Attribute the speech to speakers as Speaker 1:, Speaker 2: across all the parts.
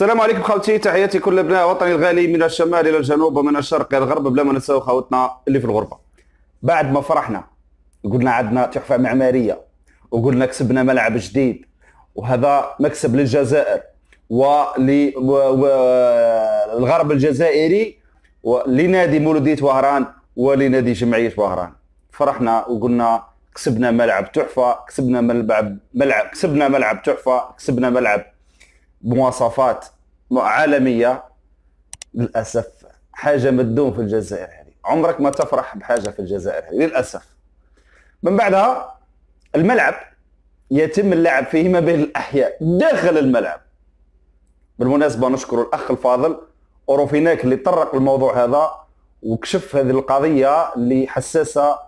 Speaker 1: السلام عليكم خوتي تحياتي كل ابناء وطني الغالي من الشمال الى الجنوب ومن الشرق الى الغرب بلا ما ننساو خوتنا اللي في الغربه بعد ما فرحنا قلنا عندنا تحفه معماريه وقلنا كسبنا ملعب جديد وهذا مكسب للجزائر وللغرب الجزائري ولنادي مولوديه وهران ولنادي جمعيه وهران فرحنا وقلنا كسبنا ملعب تحفه كسبنا ملعب ملعب كسبنا ملعب تحفه كسبنا ملعب مواصفات عالميه للاسف حاجه ما تدوم في الجزائر هذه عمرك ما تفرح بحاجه في الجزائر هذه للاسف من بعدها الملعب يتم اللعب فيه ما بين الاحياء داخل الملعب بالمناسبه نشكر الاخ الفاضل اوروفيناك اللي طرق الموضوع هذا وكشف هذه القضيه اللي حساسه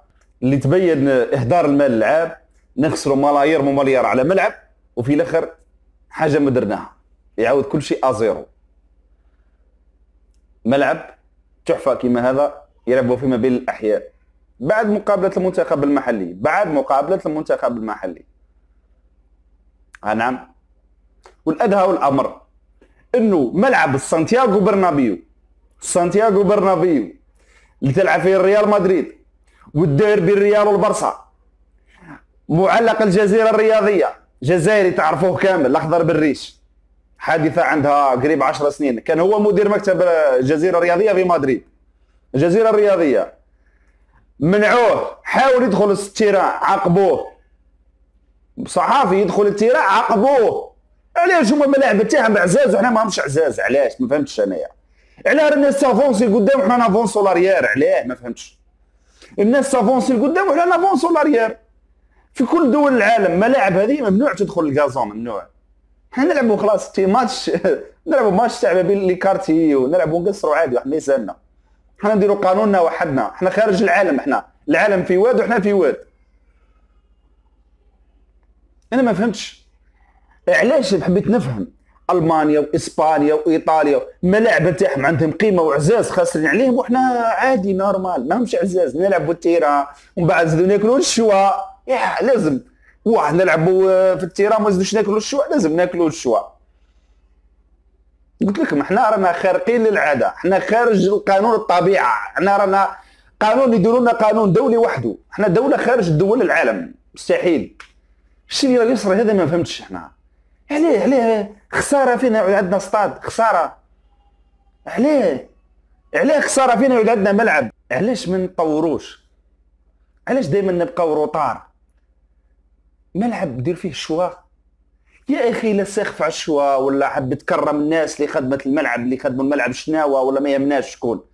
Speaker 1: اللي تبين اهدار المال للعاب نخسروا ملايير ومليار على ملعب وفي الاخر حاجه ما درناها يعاود كل شيء ازيرو ملعب تحفه كما هذا يلعبوا فيما ما بين الاحياء بعد مقابله المنتخب المحلي بعد مقابله المنتخب المحلي ها آه، نعم والادهى والامر انه ملعب سانتياغو برنابيو سانتياغو برنابيو اللي تلعب فيه الريال مدريد والديربي الريال والبرصا معلق الجزيره الرياضيه جزائري تعرفوه كامل الاخضر بالريش حادثه عندها قريب 10 سنين كان هو مدير مكتب الجزيره آه، الرياضيه في مدريد الجزيره الرياضيه منعوه حاول يدخل التيران عاقبوه صحافي يدخل التيران عاقبوه علاش هما الملاعب تاعهم عزاز وحنا ماهمش عزاز علاش ما فهمتش انايا علاه الناس سافونسي قدام وحنا نافونسو لاريير علاه ما فهمتش الناس سافونسي قدام وحنا نافونسو لاريير في كل دول العالم ملاعب هذه ممنوع تدخل الكازون ممنوع حنا نلعبوا خلاص تي ماتش نلعبوا ماتش تاع بين لي كارتي ونلعبوا نقصروا عادي واحد ما يسالنا حنا نديروا قانوننا وحدنا حنا خارج العالم حنا العالم في واد وحنا في واد انا ما فهمتش علاش حبيت نفهم المانيا واسبانيا وايطاليا ملاعب تاعهم عندهم قيمه وعزاز خاسرين عليهم وحنا عادي نورمال ماهمش عزاز نلعبوا التيرا ومن بعد ناكلوا الشواء لازم واحد نلعبوا في التيران ما نزيدوش ناكلوا الشواء لازم ناكلوا الشواء قلت لكم حنا رانا خارقين للعاده حنا خارج القانون الطبيعه حنا رانا قانون يديروا لنا قانون دولي وحده حنا دوله خارج دول العالم مستحيل الشيء اللي يصير يصرى هذا ما فهمتش حنا عليه عليه خساره فينا عندنا استاد خساره عليه عليه خساره فينا عندنا ملعب علاش ما نطوروش علاش دائما نبقاو روطار ملعب دير فيه الشوا يا اخي الا ساخف على الشوا ولا حب تكرم الناس اللي خدمت الملعب اللي خدموا الملعب شناوه ولا ما يمناش شكون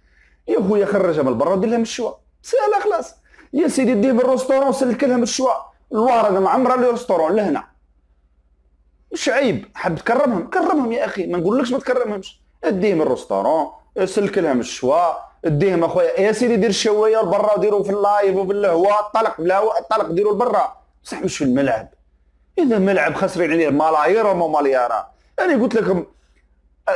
Speaker 1: يا خويا خرجها من برا ودير لها من الشوا سهله خلاص يا سيدي ديه الروستورون سلك لها من الشوا الوارد مع عمرها روستورون لهنا مش عيب حب تكرمهم كرمهم يا اخي ما نقولكش ما تكرمهمش اديهم الروستورون سلك لهم الشوا اديهم اخويا يا سيدي دير الشوايه لبرا وديروا في اللايف وفي الهواء الطلق بلا الطلق ديروا لبرا بصح مش في الملعب اذا ملعب خسرين عليه يعني ملايير وملايير انا قلت لكم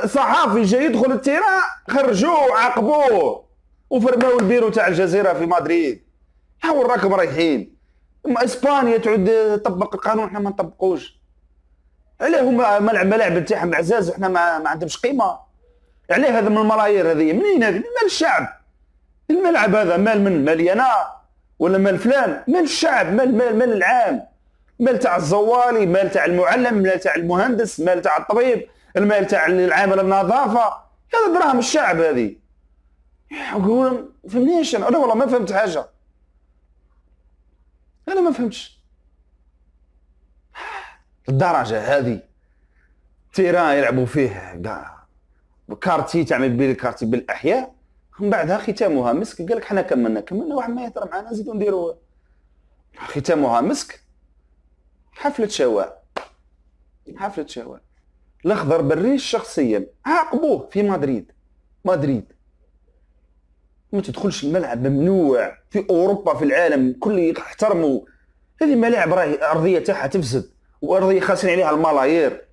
Speaker 1: صحافي جاي يدخل التيران خرجوه عاقبوه وفرماو البيرو تاع الجزيره في مدريد ها وراكم رايحين اسبانيا تعود تطبق القانون احنا ما نطبقوش علاه هما ملعب ملاعب تاعهم عزاز وحنا ما, ما عندهمش قيمه علاه هذا من الملايير هذه منين هذه مال الشعب الملعب هذا مال من مالي انا ولا مال فلان مال الشعب مال مال مال العام مال تاع الزوالي مال تاع المعلم مال تاع المهندس مال تاع الطبيب المال تاع العامل النظافه هذا دراهم الشعب هذه يقول ما فهمنيش انا والله ما فهمت حاجه انا ما فهمتش الدرجه هذه تيران يلعبوا فيه كارتي تعمل بيه الكارتي بالاحياء من بعدها ختامها مسك قال لك حنا كملنا كملنا واحد ما يهضر معنا نزيدو نديرو ختامها مسك حفلة شواء حفلة شواء الاخضر بالريش شخصيا عاقبوه في مدريد مدريد ما تدخلش الملعب ممنوع في اوروبا في العالم كل يحترموا هذه ملاعب راهي ارضيه تاعها تفسد وارضيه خاسرين عليها الملايير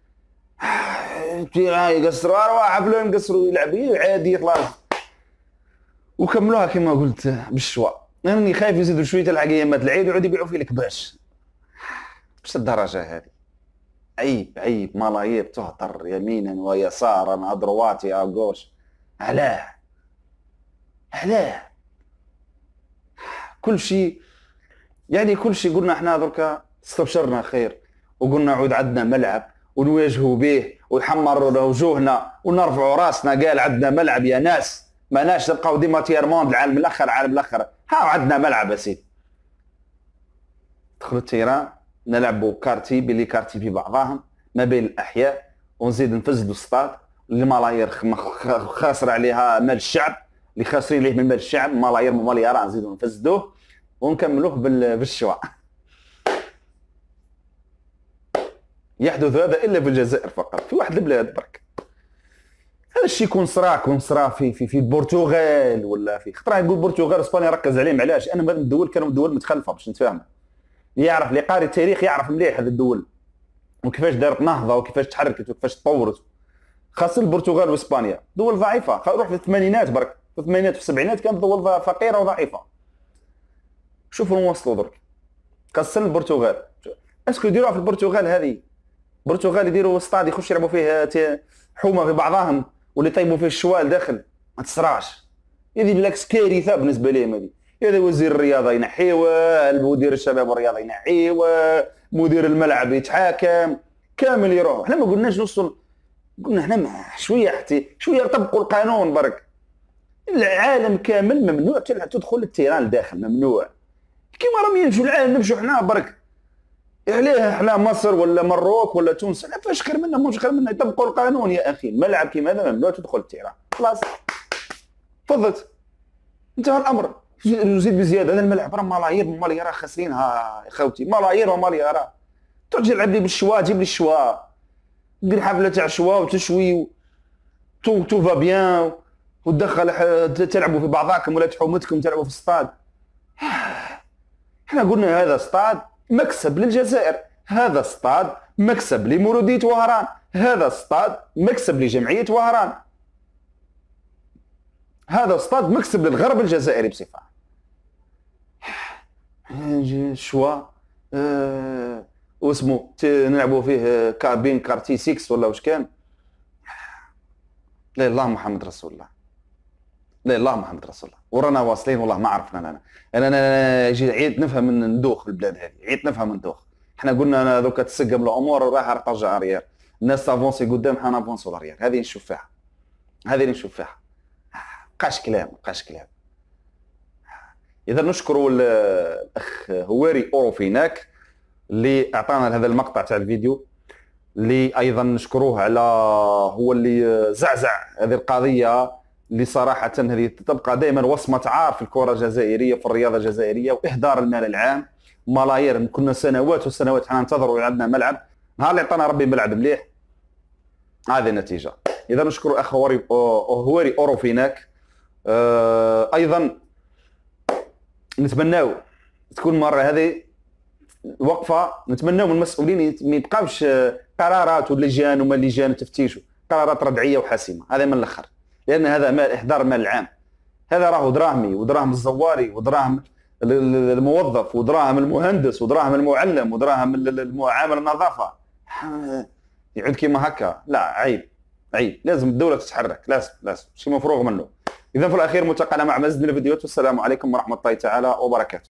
Speaker 1: آه، قصروا ارواح حفله قصروا يلعب عادي يطلع وكملوها كما قلت بالشواء راني خايف يزيدوا شويه تلحق العقيمات العيد ويعود يبيعوا في الكباش باش الدرجه هذه عيب عيب ملايير تهطر يمينا ويسارا ادرواتي اغوش علاه علاه كل شيء يعني كل شيء قلنا احنا دركا استبشرنا خير وقلنا عود عندنا ملعب ونواجهوا به ويحمر وجوهنا ونرفعوا راسنا قال عندنا ملعب يا ناس ماناش نبقاو ديما تيرموند العالم الاخر العالم الاخر ها عندنا ملعب اسيدي دخلوا التيران نلعبوا كارتي بلي كارتي في بعضاهم ما بين الاحياء ونزيد نفزدوا اللي ملاير خاسر عليها مال الشعب اللي خاسرين ليه من مال الشعب ملاير مليار نزيدوا نفزدوه ونكملوه بالشواء يحدث هذا الا في الجزائر فقط في واحد البلاد برك الشيء يكون صرا كون صرا في في في البرتغال ولا في خطره نقول البرتغال اسبانيا ركز عليهم علاش انا هذه الدول كانوا دول متخلفه باش نتفاهم يعرف اللي قاري التاريخ يعرف مليح هذه الدول وكيفاش دارت نهضه وكيفاش تحركت وكيفاش تطورت خاصة البرتغال واسبانيا دول ضعيفه روح في الثمانينات برك في الثمانينات في السبعينات كانت دول فقيره وضعيفه شوفوا نوصلوا درك خاصة البرتغال اسكو يديروها في البرتغال هذه البرتغال يديروا استاد يخش يلعبوا فيه حومه في بعضهم واللي طيبوا فيه الشوال داخل ما تسرعش هذه بالعكس كارثه بالنسبه لهم هذه هذا وزير الرياضه ينحيوا المدير الشباب والرياضه ينحيوا مدير الملعب يتحاكم كامل يروح احنا ما قلناش نوصل قلنا احنا شويه حتى شويه طبقوا القانون برك العالم كامل ممنوع تلعب تدخل التيران الداخل ممنوع كيما راهم ينجوا العالم نمشوا حنا برك عليه احنا مصر ولا مروك ولا تونس لا فاش خير منا مش خير منا يطبقوا القانون يا اخي ملعب كيما هذا ممنوع تدخل التيران خلاص فضت انتهى الامر نزيد بزياده هذا الملعب راه ملايير مالي راه خاسرينها يا خوتي ملايير ومالي راه ترجع لعب لي بالشوا جيب لي الشوا دير حفله تاع شوا وتشوي تو تو فا بيان وتدخل تلعبوا في بعضاكم ولا تحومتكم تلعبوا في الصطاد احنا قلنا هذا صطاد مكسب للجزائر هذا الصطاد مكسب لمرودية وهران هذا الصطاد مكسب لجمعية وهران هذا الصطاد مكسب للغرب الجزائري بصفة شوا أه واسمه نلعبوا فيه آه، كابين كارتي 6 ولا واش كان لا الله محمد رسول الله لا الله محمد رسول الله ورانا واصلين والله ما عرفنا لنا انا انا عيد نفهم من ندوخ البلاد هذه عيد نفهم ندوخ احنا قلنا انا دوكا تسقم الامور راح ترجع اريير الناس تافونسي قدام حنا افونسو لاريير هذه نشوف فيها هذه نشوف فيها بقاش كلام بقاش كلام اذا نشكر الاخ هواري اوروفيناك اللي اعطانا هذا المقطع تاع الفيديو اللي ايضا نشكروه على هو اللي زعزع هذه القضيه اللي صراحه هذه تبقى دائما وصمه عار في الكره الجزائريه في الرياضه الجزائريه واهدار المال العام ملايير كنا سنوات وسنوات حنا ننتظروا يلعبنا ملعب نهار اللي عطانا ربي ملعب مليح هذه النتيجه اذا نشكر الأخ هواري أه، هواري اوروفيناك أه ايضا نتمناو تكون مره هذه وقفه نتمناو من المسؤولين ما يبقاوش قرارات ولجان وما لجان تفتيش قرارات ردعيه وحاسمه هذا من الاخر لان هذا مال احضار مال العام هذا راهو دراهمي ودراهم الزواري ودراهم الموظف ودراهم المهندس ودراهم المعلم ودراهم عامل النظافه يعود كيما هكا لا عيب عيب لازم الدوله تتحرك لازم لازم شي مفروغ منه اذا في الاخير متقنا مع مزيد من الفيديوهات والسلام عليكم ورحمه الله تعالى وبركاته